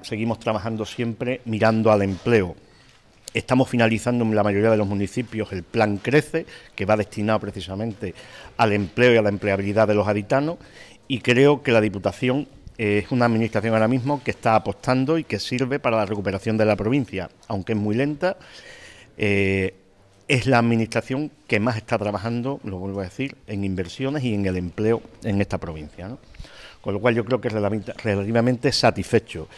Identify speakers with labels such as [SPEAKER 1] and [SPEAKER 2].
[SPEAKER 1] Seguimos trabajando siempre mirando al empleo. Estamos finalizando en la mayoría de los municipios el plan Crece, que va destinado precisamente al empleo y a la empleabilidad de los habitanos y creo que la Diputación es una administración ahora mismo que está apostando y que sirve para la recuperación de la provincia, aunque es muy lenta. Eh, es la administración que más está trabajando, lo vuelvo a decir, en inversiones y en el empleo en esta provincia. Con lo cual yo creo que es relativamente satisfecho.